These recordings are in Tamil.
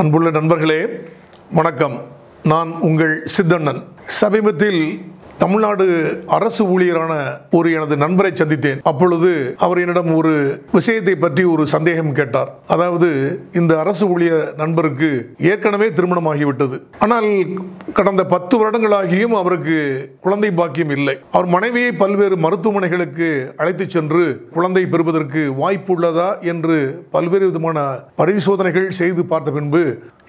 அன்புள்ள நண்பர்களே வணக்கம் நான் உங்கள் சித்தண்ணன் சமீபத்தில் தமிழ்நாடு அரசு ஊழியரான ஒரு எனது நண்பரை சந்தித்தேன் அப்பொழுது அவர் என்னிடம் ஒரு விஷயத்தை பற்றி ஒரு சந்தேகம் கேட்டார் அதாவது இந்த அரசு ஊழியர் நண்பருக்கு ஏற்கனவே திருமணமாகிவிட்டது ஆனால் கடந்த பத்து வருடங்களாகியும் அவருக்கு குழந்தை பாக்கியம் இல்லை அவர் மனைவியை பல்வேறு மருத்துவமனைகளுக்கு அழைத்து சென்று குழந்தை பெறுவதற்கு வாய்ப்பு உள்ளதா என்று பல்வேறு விதமான பரிசோதனைகள் செய்து பார்த்த பின்பு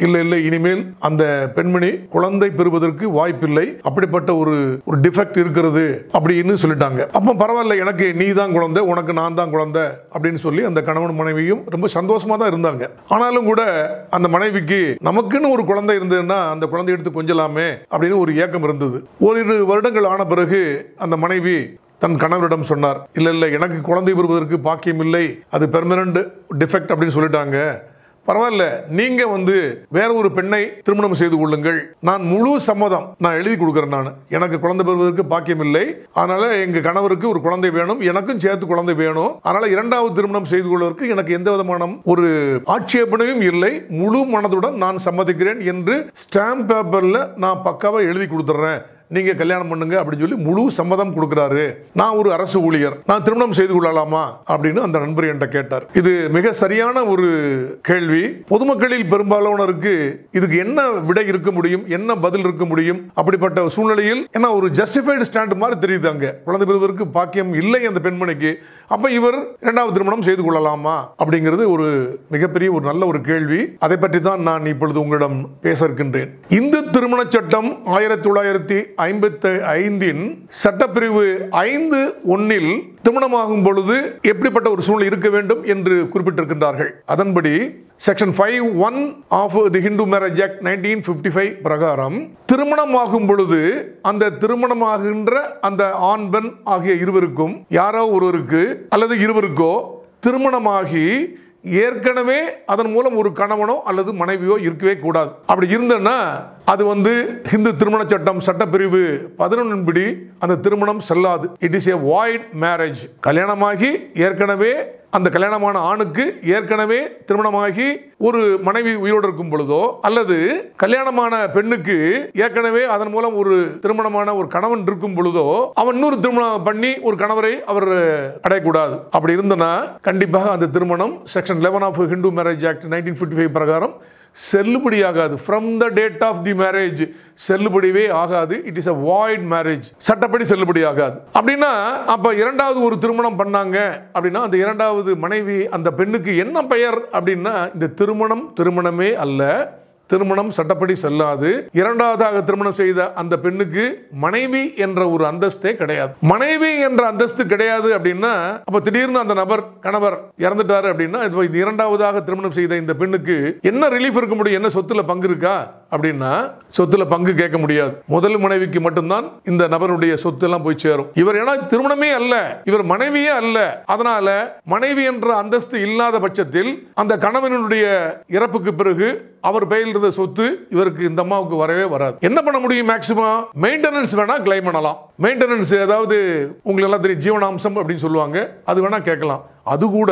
இல்லை இல்லை இனிமேல் அந்த பெண்மணி குழந்தை பெறுவதற்கு வாய்ப்பில்லை அப்படிப்பட்ட ஒரு ஒரு டிஃபெக்ட் இருக்கிறது அப்படின்னு சொல்லிட்டாங்க அப்போ பரவாயில்ல எனக்கு நீ தான் குழந்தை உனக்கு நான் தான் குழந்தை அப்படின்னு சொல்லி அந்த கணவன் மனைவியும் ரொம்ப சந்தோஷமாக தான் இருந்தாங்க ஆனாலும் கூட அந்த மனைவிக்கு நமக்குன்னு ஒரு குழந்தை இருந்ததுன்னா அந்த குழந்தை எடுத்து கொஞ்சலாமே அப்படின்னு ஒரு ஏக்கம் இருந்தது ஓரிரு வருடங்கள் ஆன பிறகு அந்த மனைவி தன் கணவரிடம் சொன்னார் இல்லை இல்லை எனக்கு குழந்தை பெறுவதற்கு பாக்கியம் இல்லை அது பெர்மனண்ட் டிஃபெக்ட் அப்படின்னு சொல்லிட்டாங்க பரவாயில்ல நீங்க வந்து வேற ஒரு பெண்ணை திருமணம் செய்து கொள்ளுங்கள் நான் முழு சம்மதம் நான் எழுதி கொடுக்குறேன் நான் எனக்கு குழந்தை பெறுவதற்கு பாக்கியம் இல்லை அதனால எங்க கணவருக்கு ஒரு குழந்தை வேணும் எனக்கும் சேர்த்து குழந்தை வேணும் அதனால இரண்டாவது திருமணம் செய்து கொள்வதற்கு எனக்கு எந்த விதமான ஒரு ஆட்சேபனையும் இல்லை முழு மனதுடன் நான் சம்மதிக்கிறேன் என்று ஸ்டாம்ப் பேப்பர்ல நான் பக்காவை எழுதி கொடுத்துட்றேன் நீங்கள் கல்யாணம் பண்ணுங்க அப்படின்னு சொல்லி முழு சம்மதம் கொடுக்குறாரு நான் ஒரு அரசு ஊழியர் நான் திருமணம் செய்து கொள்ளலாமா அப்படின்னு அந்த நண்பர் என்கிட்ட கேட்டார் இது மிக சரியான ஒரு கேள்வி பொதுமக்களில் பெரும்பாலானோருக்கு இதுக்கு என்ன விடை இருக்க முடியும் என்ன பதில் இருக்க முடியும் அப்படிப்பட்ட சூழ்நிலையில் ஏன்னா ஒரு ஜஸ்டிஃபைடு ஸ்டாண்ட் மாதிரி தெரியுது அங்கே குழந்தை பெறுவதற்கு பாக்கியம் இல்லை அந்த பெண்மணிக்கு அப்போ இவர் இரண்டாவது திருமணம் செய்து கொள்ளலாமா அப்படிங்கிறது ஒரு மிகப்பெரிய ஒரு நல்ல ஒரு கேள்வி அதை பற்றி தான் நான் இப்பொழுது உங்களிடம் பேச இருக்கின்றேன் இந்து திருமண சட்டம் ஆயிரத்தி தொள்ளாயிரத்தி ஐம்பத்தி ஐந்தின் சட்டப்பிரிவு ஐந்து ஒன்னில் திருமணமாகும் பொழுது எப்படிப்பட்ட ஒரு சூழ்நிலை இருக்க வேண்டும் என்று குறிப்பிட்டிருக்கின்றார்கள் அதன்படி section five one of the Hindu marriage act nineteen fifty five பிரகாரம் திருமணமாகும் பொழுது அந்த திருமணமாகின்ற அந்த ஆண் பெண் ஆகிய இருவருக்கும் யாரோ ஒருவருக்கு அல்லது இருவருக்கோ திருமணமாகி ஏற்கனவே அதன் மூலம் ஒரு கணவனோ அல்லது மனைவியோ இருக்கவே கூடாது அப்படி இருந்தன்னா அது வந்து ஹிந்து திருமண சட்டம் சட்டப்பிரிவு பதினொன்றின்படி அந்த திருமணம் செல்லாது it is a void marriage கல்யாணமாகி ஏற்கனவே அந்த கல்யாணமான ஆணுக்கு ஏற்கனவே திருமணமாகி ஒரு மனைவி உயிரோடு இருக்கும் பொழுதோ அல்லது கல்யாணமான பெண்ணுக்கு ஏற்கனவே அதன் மூலம் ஒரு திருமணமான ஒரு கணவன் இருக்கும் பொழுதோ அவன் இன்னொரு திருமணம் பண்ணி ஒரு கணவரை அவர் அடையக்கூடாது அப்படி இருந்தனா கண்டிப்பாக அந்த திருமணம் section eleven of Hindu marriage act nineteen fifty five பிரகாரம் செல்லுபடியாகாது from the date of the marriage செல்லுபடியே ஆகாது it is a void marriage சட்டப்படி செல்லுபடி ஆகாது அப்படின்னா அப்போ இரண்டாவது ஒரு திருமணம் பண்ணாங்க அப்படின்னா அந்த இரண்டாவது மனைவி அந்த பெண்ணுக்கு என்ன பெயர் அப்படின்னா இந்த திருமணம் திருமணமே அல்ல திருமணம் சட்டப்படி செல்லாது இரண்டாவதாக திருமணம் செய்த அந்த பெண்ணுக்கு மனைவி என்ற ஒரு அந்தஸ்தே கிடையாது மனைவி என்ற அந்தஸ்து கிடையாது அப்படின்னா அப்ப திடீர்னு அந்த நபர் கணவர் இறந்துட்டாரு அப்படின்னா இரண்டாவதாக திருமணம் செய்த இந்த பெண்ணுக்கு என்ன ரிலீஃப் இருக்க முடியும் என்ன சொத்துல பங்கு இருக்கா அப்படின்னா சொத்துல பங்கு கேட்க முடியாது முதல் மனைவிக்கு மட்டும்தான் இந்த நபருடைய சொத்து எல்லாம் போய் சேரும் இவர் ஏன்னா திருமணமே அல்ல இவர் மனைவியே அல்ல அதனால மனைவி என்ற அந்தஸ்து இல்லாத பட்சத்தில் அந்த கணவனுடைய இறப்புக்கு பிறகு அவர் பெயரில் இருந்த சொத்து இவருக்கு இந்த அம்மாவுக்கு வரவே வராது என்ன பண்ண முடியும் மேக்சிமம் மெயின்டெனன்ஸ் வேணா கிளைம் பண்ணலாம் மெயின்டெனன்ஸ் ஏதாவது உங்களுக்கு எல்லாம் தெரியும் ஜீவனாம்சம் அப்படின்னு சொல்லுவாங்க அது வேணா கேட்கலாம் அது கூட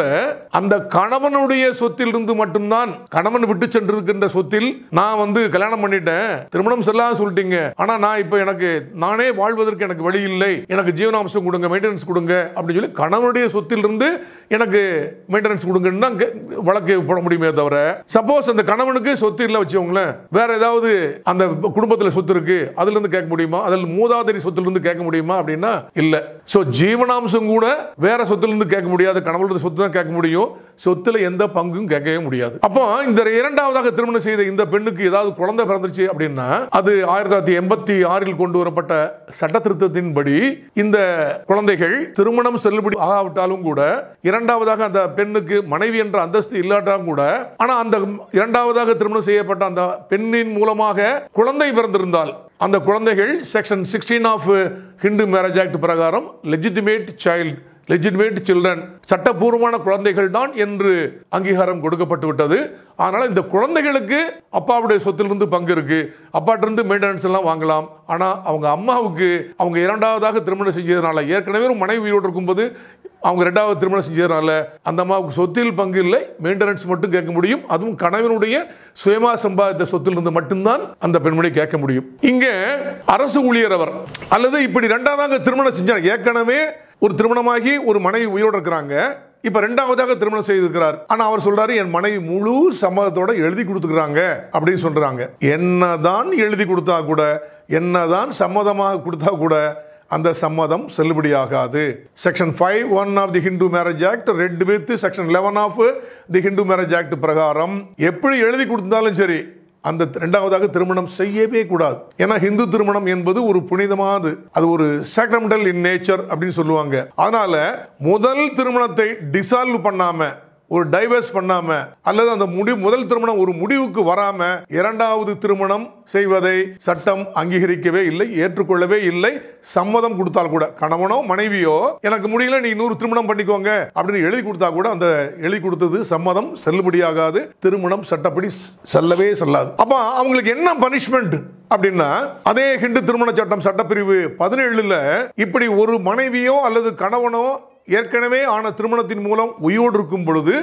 அந்த கணவனுடைய சொத்திலிருந்து மட்டும்தான் கணவன் விட்டு சென்றிருக்கின்ற சொத்தில் நான் வந்து கல்யாணம் பண்ணிட்டேன் திருமணம் செல்லாம சொல்லிட்டீங்க ஆனா நான் இப்போ எனக்கு நானே வாழ்வதற்கு எனக்கு வழி இல்லை எனக்கு ஜீவனாம்சம் கொடுங்க மெயின்டெனன்ஸ் கொடுங்க அப்படின்னு சொல்லி கணவனுடைய இருந்து எனக்கு மெயின்டெனன்ஸ் கொடுங்கன்னு வழக்கு போட முடியுமே தவிர சப்போஸ் அந்த கணவனுக்கு சொத்து இல்லை வச்சவங்களேன் வேற ஏதாவது அந்த குடும்பத்தில் சொத்து இருக்கு அதுல இருந்து கேட்க முடியுமா அதில் மூதாதிரி சொத்துல இருந்து கேட்க முடியுமா அப்படின்னா இல்லை ஸோ ஜீவனாம்சம் கூட வேற சொத்துல இருந்து கேட்க முடியாது கணவனுடைய சொத்து தான் கேட்க முடியும் சொத்துல எந்த பங்கும் கேட்கவே முடியாது அப்போ இந்த இரண்டாவதாக திருமணம் செய்த இந்த பெண்ணுக்கு ஏதாவது குழந்தை குழந்தை பிறந்துருச்சு அப்படின்னா அது ஆயிரத்தி தொள்ளாயிரத்தி எண்பத்தி ஆறில் கொண்டு வரப்பட்ட சட்ட திருத்தத்தின்படி இந்த குழந்தைகள் திருமணம் செல்லுபடி ஆகாவிட்டாலும் கூட இரண்டாவதாக அந்த பெண்ணுக்கு மனைவி என்ற அந்தஸ்து இல்லாட்டாலும் கூட ஆனால் அந்த இரண்டாவதாக திருமணம் செய்யப்பட்ட அந்த பெண்ணின் மூலமாக குழந்தை பிறந்திருந்தால் அந்த குழந்தைகள் section sixteen of Hindu marriage act பிரகாரம் லெஜிட்டிமேட் சைல்டு லெஜிட்மேட் சில்ட்ரன் சட்டபூர்வமான குழந்தைகள் தான் என்று அங்கீகாரம் கொடுக்கப்பட்டு விட்டது அதனால் இந்த குழந்தைகளுக்கு அப்பாவுடைய சொத்திலிருந்து பங்கு இருக்கு அப்பாட்டிருந்து மெயின்டெனன்ஸ் எல்லாம் வாங்கலாம் ஆனால் அவங்க அம்மாவுக்கு அவங்க இரண்டாவதாக திருமணம் செஞ்சதுனால ஏற்கனவே ஒரு மனைவியோடு இருக்கும்போது அவங்க ரெண்டாவது திருமணம் செஞ்சதுனால அந்த அம்மாவுக்கு சொத்தில் பங்கு இல்லை மெயின்டெனன்ஸ் மட்டும் கேட்க முடியும் அதுவும் கணவனுடைய சுயமா சம்பாதித்த சொத்திலிருந்து மட்டும்தான் அந்த பெண்மணி கேட்க முடியும் இங்கே அரசு ஊழியர் அவர் அல்லது இப்படி ரெண்டாவதாக திருமணம் செஞ்சாங்க ஏற்கனவே ஒரு திருமணமாகி ஒரு மனைவி உயிரோடு இருக்கிறாங்க இப்போ ரெண்டாவதாக திருமணம் செய்திருக்கிறார் ஆனால் அவர் சொல்றாரு என் மனைவி முழு சம்மதத்தோட எழுதி கொடுத்துக்கிறாங்க அப்படின்னு சொல்றாங்க என்னதான் எழுதி கொடுத்தா கூட என்னதான் சம்மதமாக கொடுத்தா கூட அந்த சம்மதம் செல்லுபடியாகாது section five one of the Hindu marriage act read with section eleven of the Hindu marriage act பிரகாரம் எப்படி எழுதி கொடுத்தாலும் சரி அந்த ரெண்டாவதாக திருமணம் செய்யவே கூடாது ஏன்னா ஹிந்து திருமணம் என்பது ஒரு புனிதமானது அது ஒரு சாக்ரமெண்டல் இன் நேச்சர் அப்படின்னு சொல்லுவாங்க அதனால முதல் திருமணத்தை டிசால்வ் பண்ணாம ஒரு டைவர்ஸ் பண்ணாம அல்லது அந்த முடி முதல் திருமணம் ஒரு முடிவுக்கு வராம இரண்டாவது திருமணம் செய்வதை சட்டம் அங்கீகரிக்கவே இல்லை ஏற்றுக்கொள்ளவே இல்லை சம்மதம் கொடுத்தால் கூட கணவனோ மனைவியோ எனக்கு முடியல நீ நூறு திருமணம் பண்ணிக்கோங்க அப்படின்னு எழுதி கொடுத்தா கூட அந்த எழுதி கொடுத்தது சம்மதம் செல்லுபடியாகாது திருமணம் சட்டப்படி செல்லவே செல்லாது அப்ப அவங்களுக்கு என்ன பனிஷ்மெண்ட் அப்படின்னா அதே ஹிந்து திருமண சட்டம் சட்டப்பிரிவு பதினேழுல இப்படி ஒரு மனைவியோ அல்லது கணவனோ ஏற்கனவே ஆன திருமணத்தின் மூலம் உயிரோடு இருக்கும் பொழுது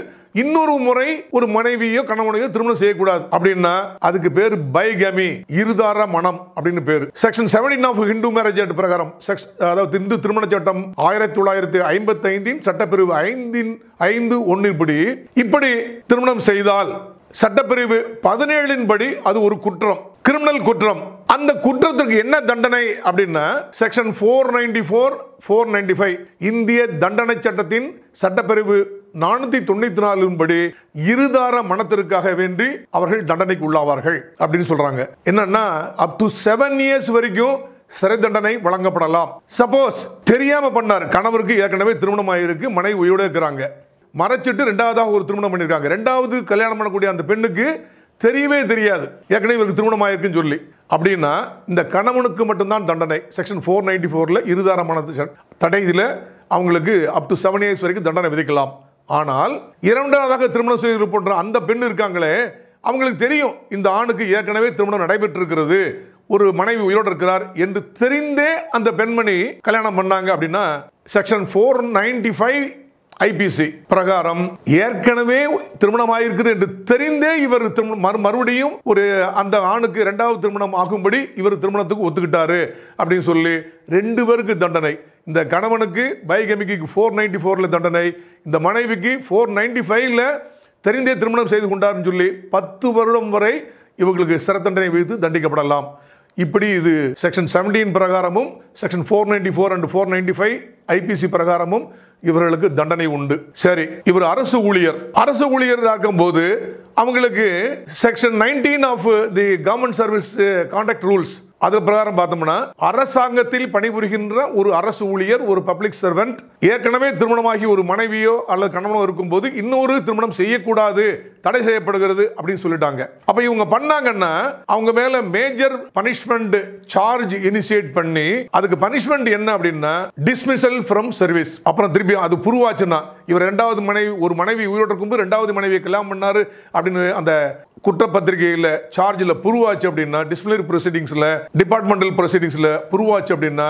இன்னொரு முறை ஒரு மனைவியோ கணவனையோ திருமணம் செய்யக்கூடாது அப்படின்னா அதுக்கு பேர் பைகமி இருதார மனம் அப்படின்னு பேர் section seventeen of Hindu marriage act பிரகாரம் செக்ஸ் அதாவது இந்து திருமண சட்டம் ஆயிரத்தி தொள்ளாயிரத்தி ஐம்பத்தி ஐந்தின் சட்டப்பிரிவு ஐந்தின் ஐந்து ஒன்றின்படி இப்படி திருமணம் செய்தால் சட்டப்பிரிவு பதினேழின் படி அது ஒரு குற்றம் கிரிமினல் குற்றம் அந்த குற்றத்திற்கு என்ன தண்டனை அப்படின்னா section four ninety four four ninety five இந்திய தண்டனை சட்டத்தின் சட்டப்பிரிவு நானூற்றி தொண்ணூற்றி நாலின்படி இருதார மனத்திற்காக வேண்டி அவர்கள் தண்டனைக்கு உள்ளாவார்கள் அப்படின்னு சொல்கிறாங்க என்னன்னா அப் டு செவன் இயர்ஸ் வரைக்கும் சிறை தண்டனை வழங்கப்படலாம் சப்போஸ் தெரியாமல் பண்ணார் கணவருக்கு ஏற்கனவே திருமணம் ஆகியிருக்கு மனைவி உயிரோடு இருக்கிறாங்க மறைச்சிட்டு ரெண்டாவதாக ஒரு திருமணம் பண்ணியிருக்காங்க ரெண்டாவது கல்யாணம் பண்ணக்கூடிய அந்த பெண்ணுக்கு தெரியவே தெரியாது ஏற்கனவே இவருக்கு திருமணம் ஆயிருக்குன்னு சொல்லி அப்படின்னா இந்த கணவனுக்கு மட்டும்தான் தண்டனை செக்ஷன் ஃபோர் நைன்டி ஃபோரில் இருதாரமான தடை இதில் அவங்களுக்கு அப் டு செவன் இயர்ஸ் வரைக்கும் தண்டனை விதிக்கலாம் ஆனால் இரண்டாவதாக திருமணம் செய்து போன்ற அந்த பெண் இருக்காங்களே அவங்களுக்கு தெரியும் இந்த ஆணுக்கு ஏற்கனவே திருமணம் நடைபெற்றிருக்கிறது ஒரு மனைவி உயிரோடு இருக்கிறார் என்று தெரிந்தே அந்த பெண்மணி கல்யாணம் பண்ணாங்க அப்படின்னா section four ninety five IPC பிரகாரம் ஏற்கனவே திருமணம் ஆயிருக்குது என்று தெரிந்தே இவர் மறுபடியும் ஒரு அந்த ஆணுக்கு இரண்டாவது திருமணம் ஆகும்படி இவர் திருமணத்துக்கு ஒத்துக்கிட்டாரு அப்படின்னு சொல்லி ரெண்டு பேருக்கு தண்டனை இந்த கணவனுக்கு பைகமிக்கு ஃபோர் நைன்டி ஃபோரில் தண்டனை இந்த மனைவிக்கு ஃபோர் நைன்டி ஃபைவ்ல தெரிந்தே திருமணம் செய்து கொண்டார்னு சொல்லி பத்து வருடம் வரை இவங்களுக்கு சிறை தண்டனை வைத்து தண்டிக்கப்படலாம் இப்படி இது செக்ஷன் செவன்டீன் பிரகாரமும் section four ninety four and four ninety five IPC பிரகாரமும் இவர்களுக்கு தண்டனை உண்டு சரி இவர் அரசு ஊழியர் அரசு ஊழியர் போது அவங்களுக்கு section nineteen of the government service contact rules அது பிரகாரம் பார்த்தோம்னா அரசாங்கத்தில் பணிபுரிகின்ற ஒரு அரசு ஊழியர் ஒரு பப்ளிக் சர்வெண்ட் ஏற்கனவே திருமணமாகி ஒரு மனைவியோ அல்லது கணவனோ இருக்கும்போது இன்னொரு திருமணம் செய்யக்கூடாது தடை செய்யப்படுகிறது அப்படின்னு சொல்லிட்டாங்க அப்போ இவங்க பண்ணாங்கன்னா அவங்க மேல மேஜர் பனிஷ்மெண்ட் சார்ஜ் இனிஷியேட் பண்ணி அதுக்கு பனிஷ்மெண்ட் என்ன அப்படின்னா டிஸ்மிசல் ஃப்ரம் சர்வீஸ் அப்புறம் திருப்பி அது புருவாச்சுன்னா இவர் ரெண்டாவது மனைவி ஒரு மனைவி உயிரோடு இருக்கும்போது ரெண்டாவது மனைவியை கல்யாணம் பண்ணாரு அப்படின்னு அந்த குற்றப்பத்திரிகையில் சார்ஜில் புருவாச்சு அப்படின்னா டிஸ்பிளினரி ப்ரொசீடிங்ஸில் டிபார்ட்மெண்டல் ப்ரொசீடிங்ஸில் புருவாச்சு அப்படின்னா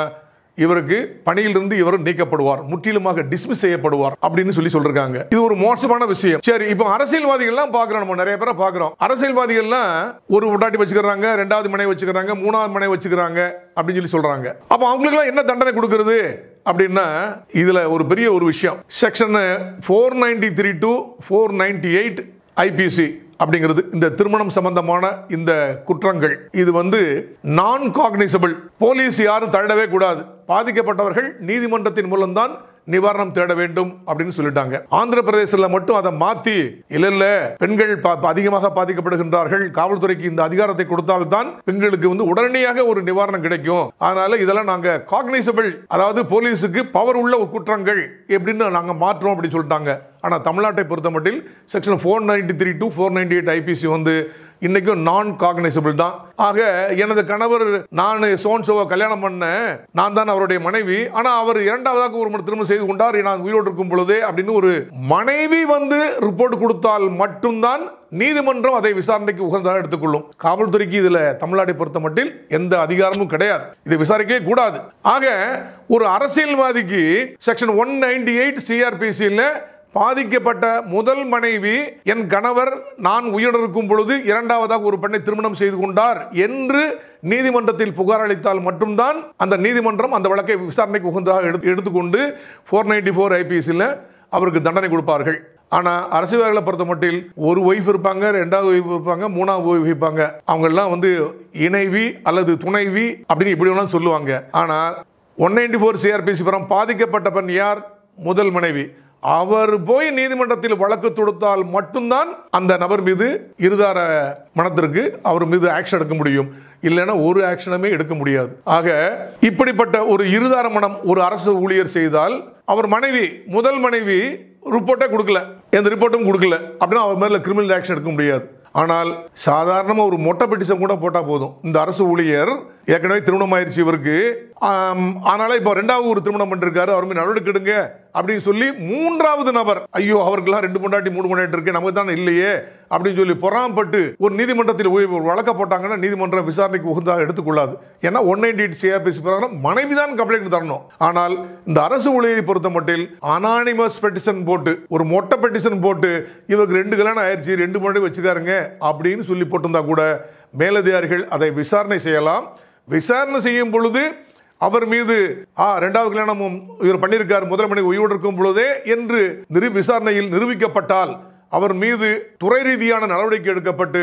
இவருக்கு பணியிலிருந்து இவர் நீக்கப்படுவார் முற்றிலுமாக டிஸ்மிஸ் செய்யப்படுவார் அப்படின்னு சொல்லி சொல்றாங்க இது ஒரு மோசமான விஷயம் சரி இப்போ அரசியல்வாதிகள்லாம் பாக்குறோம் நம்ம நிறைய பேரை பாக்குறோம் அரசியல்வாதிகள்லாம் ஒரு உடாட்டி வச்சுக்கிறாங்க ரெண்டாவது மனை வச்சுக்கிறாங்க மூணாவது மனை வச்சுக்கிறாங்க அப்படின்னு சொல்லி சொல்றாங்க அப்போ அவங்களுக்குலாம் என்ன தண்டனை கொடுக்கறது அப்படின்னா இதில் ஒரு பெரிய ஒரு விஷயம் section four ninety three to four ninety eight IPC அப்படிங்கிறது இந்த திருமணம் சம்பந்தமான இந்த குற்றங்கள் இது வந்து நான் காக்னிசபிள் போலீஸ் யாரும் தள்ளவே கூடாது பாதிக்கப்பட்டவர்கள் நீதிமன்றத்தின் மூலம்தான் நிவாரணம் தேட வேண்டும் அப்படின்னு சொல்லிட்டாங்க ஆந்திர பிரதேசத்தில் மட்டும் அதை மாற்றி இல்லை இல்லை பெண்கள் அதிகமாக பாதிக்கப்படுகின்றார்கள் காவல்துறைக்கு இந்த அதிகாரத்தை கொடுத்தால்தான் பெண்களுக்கு வந்து உடனடியாக ஒரு நிவாரணம் கிடைக்கும் அதனால இதெல்லாம் நாங்கள் காக்னைசபிள் அதாவது போலீஸுக்கு பவர் உள்ள குற்றங்கள் எப்படின்னு நாங்கள் மாற்றோம் அப்படின்னு சொல்லிட்டாங்க ஆனால் தமிழ்நாட்டை பொறுத்த மட்டும் section four ninety three to four ninety eight IPC வந்து இன்னைக்கும் நான் காக்னைசபிள் தான் ஆக எனது கணவர் நான் சோன்சோவை கல்யாணம் பண்ணேன் நான் தான் அவருடைய மனைவி ஆனால் அவர் இரண்டாவதாக ஒரு மணி திரும்ப செய்து கொண்டார் நான் உயிரோடு இருக்கும் பொழுதே அப்படின்னு ஒரு மனைவி வந்து ரிப்போர்ட் கொடுத்தால் மட்டும்தான் நீதிமன்றம் அதை விசாரணைக்கு உகந்ததாக எடுத்துக்கொள்ளும் காவல்துறைக்கு இதில் தமிழ்நாட்டை பொறுத்த மட்டில் எந்த அதிகாரமும் கிடையாது இதை விசாரிக்கவே கூடாது ஆக ஒரு அரசியல்வாதிக்கு செக்ஷன் ஒன் நைன்டி எயிட் சிஆர்பிசியில் பாதிக்கப்பட்ட முதல் மனைவி என் கணவர் நான் உயிரிழக்கும் பொழுது இரண்டாவதாக ஒரு பெண்ணை திருமணம் செய்து கொண்டார் என்று நீதிமன்றத்தில் புகார் அளித்தால் மட்டும்தான் அந்த நீதிமன்றம் அந்த வழக்கை விசாரணைக்கு உகந்ததாக எடுத்து எடுத்துக்கொண்டு ஃபோர் நைன்டி ஃபோர் ஐபிஎஸ்சியில் அவருக்கு தண்டனை கொடுப்பார்கள் ஆனால் அரசியல்வாதிகளை பொறுத்த மட்டில் ஒரு ஒய்ஃப் இருப்பாங்க ரெண்டாவது ஒய்ஃப் இருப்பாங்க மூணாவது ஒய்ஃப் இருப்பாங்க அவங்கெல்லாம் வந்து இணைவி அல்லது துணைவி அப்படின்னு இப்படி வேணாலும் சொல்லுவாங்க ஆனால் ஒன் நைன்டி ஃபோர் சிஆர்பிசி படம் பாதிக்கப்பட்ட பெண் யார் முதல் மனைவி அவர் போய் நீதிமன்றத்தில் வழக்கு தொடுத்தால் மட்டும்தான் அந்த நபர் மீது இருதார மனத்திற்கு அவர் மீது ஆக்ஷன் எடுக்க முடியும் இல்லைன்னா ஒரு ஆக்ஷனுமே எடுக்க முடியாது ஆக இப்படிப்பட்ட ஒரு இருதார மனம் ஒரு அரசு ஊழியர் செய்தால் அவர் மனைவி முதல் மனைவி ரிப்போர்ட்டே கொடுக்கல எந்த ரிப்போர்ட்டும் கொடுக்கல அப்படின்னா அவர் மேலே கிரிமினல் ஆக்ஷன் எடுக்க முடியாது ஆனால் சாதாரணமாக ஒரு மொட்டை பெட்டிசம் கூட போட்டால் போதும் இந்த அரசு ஊழியர் ஏற்கனவே திருமணம் ஆயிடுச்சு இவருக்கு ஆனால் இப்போ ரெண்டாவது ஒரு திருமணம் பண்ணிருக்காரு அவருமே நடவடிக்கை எடுங்க அப்படின்னு சொல்லி மூன்றாவது நபர் ஐயோ அவருக்கெல்லாம் ரெண்டு பொண்டாட்டி மூணு பொண்டாட்டி இருக்கு நமக்கு தான் இல்லையே அப்படின்னு சொல்லி பொறாமப்பட்டு ஒரு நீதிமன்றத்தில் ஒரு வழக்க போட்டாங்கன்னா நீதிமன்றம் விசாரணைக்கு உகந்தாக எடுத்துக்கொள்ளாது ஏன்னா ஒன் நைன்டி எயிட் சிஆர்பிசி பிரகாரம் மனைவி தான் கம்ப்ளைண்ட் தரணும் ஆனால் இந்த அரசு ஊழியரை பொறுத்த மட்டில் அனானிமஸ் பெட்டிஷன் போட்டு ஒரு மொட்டை பெட்டிஷன் போட்டு இவருக்கு ரெண்டு கல்யாணம் ஆயிடுச்சு ரெண்டு பொண்டாட்டி வச்சுக்காருங்க அப்படின்னு சொல்லி போட்டிருந்தா கூட மேலதிகாரிகள் அதை விசாரணை செய்யலாம் விசாரணை செய்யும் பொழுது அவர் மீது ஆ ரெண்டாவது கல்யாணமும் இவர் பண்ணியிருக்கார் முதல் மனைவி உயிரோடு இருக்கும் பொழுதே என்று நிறு விசாரணையில் நிரூபிக்கப்பட்டால் அவர் மீது துறை ரீதியான நடவடிக்கை எடுக்கப்பட்டு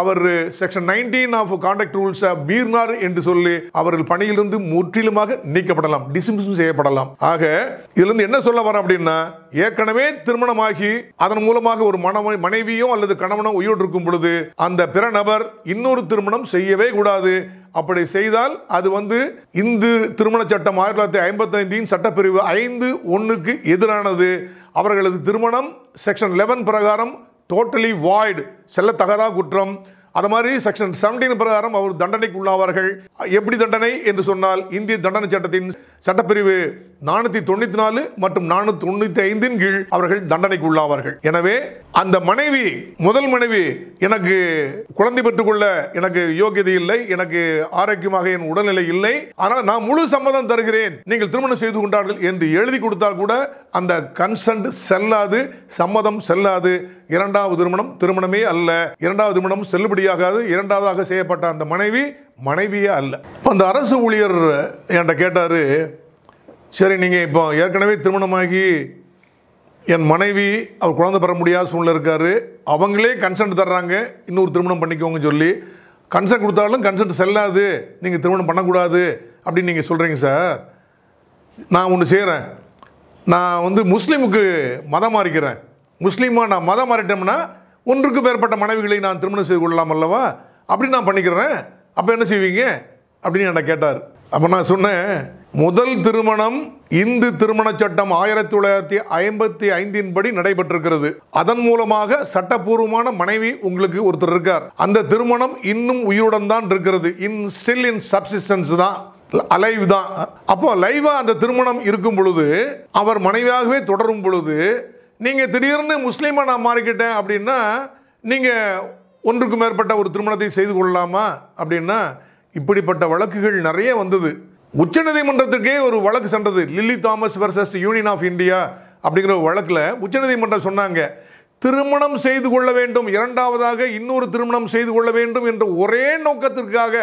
அவர் செக்ஷன் நைன்டீன் ஆஃப் கான்டாக்ட் ரூல்ஸை மீறினார் என்று சொல்லி அவர்கள் பணியிலிருந்து முற்றிலுமாக நீக்கப்படலாம் டிஸ்மிஸ் செய்யப்படலாம் ஆக இதுலேருந்து என்ன சொல்ல வரேன் அப்படின்னா ஏற்கனவே திருமணமாகி அதன் மூலமாக ஒரு மனம மனைவியோ அல்லது கணவனோ உயிரோடு இருக்கும் பொழுது அந்த பிற நபர் இன்னொரு திருமணம் செய்யவே கூடாது அப்படி செய்தால் அது வந்து இந்து திருமண சட்டம் ஆயிரத்தி தொள்ளாயிரத்தி ஐம்பத்தி ஐந்தின் சட்டப்பிரிவு ஐந்து ஒன்றுக்கு எதிரானது அவர்களது திருமணம் செக்ஷன் லெவன் பிரகாரம் டோட்டலி வாய்டு தகரா குற்றம் அது மாதிரி செக்ஷன் செவன்டீன் பிரகாரம் அவர் தண்டனைக்கு உள்ளாவார்கள் எப்படி தண்டனை என்று சொன்னால் இந்திய தண்டனை சட்டத்தின் சட்டப்பிரிவு நானூற்றி தொண்ணூற்றி நாலு மற்றும் நானூற்றி தொண்ணூற்றி ஐந்தின் கீழ் அவர்கள் தண்டனைக்கு உள்ளாவார்கள் எனவே அந்த மனைவி முதல் மனைவி எனக்கு குழந்தை பெற்றுக்கொள்ள எனக்கு யோகியதை இல்லை எனக்கு ஆரோக்கியமாக என் உடல்நிலை இல்லை ஆனால் நான் முழு சம்மதம் தருகிறேன் நீங்கள் திருமணம் செய்து கொண்டார்கள் என்று எழுதி கொடுத்தால் கூட அந்த கன்சன்ட் செல்லாது சம்மதம் செல்லாது இரண்டாவது திருமணம் திருமணமே அல்ல இரண்டாவது திருமணம் செல்லுபடியாகாது இரண்டாவதாக செய்யப்பட்ட அந்த மனைவி மனைவியே அல்ல இப்போ அந்த அரசு ஊழியர் என்கிட்ட கேட்டார் சரி நீங்கள் இப்போ ஏற்கனவே திருமணமாகி என் மனைவி அவர் குழந்தை பெற முடியாத சூழ்நிலை இருக்கார் அவங்களே கன்சென்ட் தர்றாங்க இன்னொரு திருமணம் பண்ணிக்கோங்க சொல்லி கன்சென்ட் கொடுத்தாலும் கன்சென்ட் செல்லாது நீங்கள் திருமணம் பண்ணக்கூடாது அப்படின்னு நீங்கள் சொல்கிறீங்க சார் நான் ஒன்று செய்கிறேன் நான் வந்து முஸ்லீமுக்கு மதம் மாறிக்கிறேன் முஸ்லீமாக நான் மதம் மாறிட்டோம்னா ஒன்றுக்கு மேற்பட்ட மனைவிகளை நான் திருமணம் செய்து கொள்ளலாம் அல்லவா அப்படி நான் பண்ணிக்கிறேன் அப்போ என்ன செய்வீங்க அப்படின்னு என்னை கேட்டார் அப்போ நான் சொன்னேன் முதல் திருமணம் இந்து திருமண சட்டம் ஆயிரத்தி தொள்ளாயிரத்தி ஐம்பத்தி ஐந்தின் படி நடைபெற்றிருக்கிறது அதன் மூலமாக சட்டப்பூர்வமான மனைவி உங்களுக்கு ஒருத்தர் இருக்கார் அந்த திருமணம் இன்னும் உயிருடன் தான் இருக்கிறது இன் ஸ்டில் இன் சப்சிஸ்டன்ஸ் தான் அலைவ் தான் அப்போ லைவா அந்த திருமணம் இருக்கும் பொழுது அவர் மனைவியாகவே தொடரும் பொழுது நீங்கள் திடீர்னு முஸ்லீமாக நான் மாறிக்கிட்டேன் அப்படின்னா நீங்கள் ஒன்றுக்கு மேற்பட்ட ஒரு திருமணத்தை செய்து கொள்ளலாமா அப்படின்னா இப்படிப்பட்ட வழக்குகள் நிறைய வந்தது உச்சநீதிமன்றத்துக்கே ஒரு வழக்கு சென்றது Lily Thomas versus union of India அப்படிங்கிற வழக்கில் உச்சநீதிமன்றம் சொன்னாங்க திருமணம் செய்து கொள்ள வேண்டும் இரண்டாவதாக இன்னொரு திருமணம் செய்து கொள்ள வேண்டும் என்ற ஒரே நோக்கத்திற்காக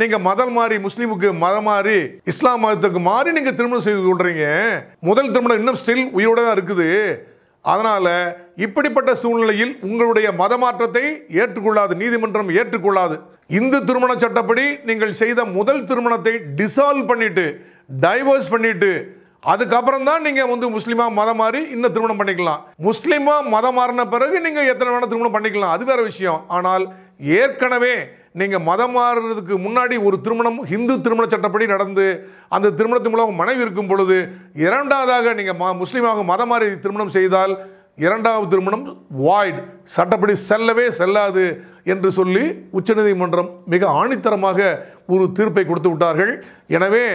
நீங்கள் மதம் மாறி முஸ்லீமுக்கு மதம் மாறி இஸ்லாம் மதத்துக்கு மாறி நீங்கள் திருமணம் செய்து கொள்றீங்க முதல் திருமணம் இன்னும் ஸ்டில் உயிரோட தான் இருக்குது அதனால் இப்படிப்பட்ட சூழ்நிலையில் உங்களுடைய மதமாற்றத்தை ஏற்றுக்கொள்ளாது நீதிமன்றம் ஏற்றுக்கொள்ளாது இந்து திருமண சட்டப்படி நீங்கள் செய்த முதல் திருமணத்தை டிசால்வ் பண்ணிவிட்டு டைவர்ஸ் பண்ணிவிட்டு அதுக்கப்புறம் தான் நீங்கள் வந்து முஸ்லீமாக மதம் மாறி இன்னும் திருமணம் பண்ணிக்கலாம் முஸ்லீமாக மதம் மாறின பிறகு நீங்கள் எத்தனை வேணால் திருமணம் பண்ணிக்கலாம் அது வேறு விஷயம் ஆனால் ஏற்கனவே நீங்கள் மதம் மாறுறதுக்கு முன்னாடி ஒரு திருமணம் ஹிந்து திருமண சட்டப்படி நடந்து அந்த திருமணத்தின் மூலம் மனைவி இருக்கும் பொழுது இரண்டாவதாக நீங்கள் ம முஸ்லீமாக மதம் மாறி திருமணம் செய்தால் இரண்டாவது திருமணம் வாய்டு சட்டப்படி செல்லவே செல்லாது என்று சொல்லி உச்சநீதிமன்றம் மிக ஆணித்தரமாக ஒரு தீர்ப்பை கொடுத்து விட்டார்கள் எனவே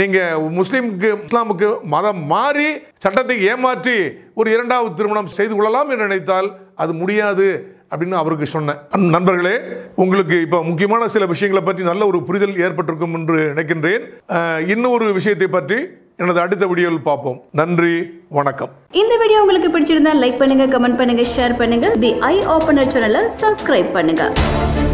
நீங்கள் முஸ்லீமுக்கு இஸ்லாமுக்கு மதம் மாறி சட்டத்தை ஏமாற்றி ஒரு இரண்டாவது திருமணம் செய்து கொள்ளலாம் என்று நினைத்தால் அது முடியாது அப்படின்னு அவருக்கு சொன்னேன் நண்பர்களே உங்களுக்கு இப்போ முக்கியமான சில விஷயங்களை பற்றி நல்ல ஒரு புரிதல் ஏற்பட்டிருக்கும் என்று நினைக்கின்றேன் இன்னொரு விஷயத்தை பற்றி எனது அடுத்த வீடியோவில் பார்ப்போம் நன்றி வணக்கம் இந்த வீடியோ உங்களுக்கு பிடிச்சிருந்தா லைக் பண்ணுங்க கமெண்ட் பண்ணுங்க ஷேர் பண்ணுங்க தி ஐ ஓபனர் சேனலை சப்ஸ்கிரைப் பண்ணுங்க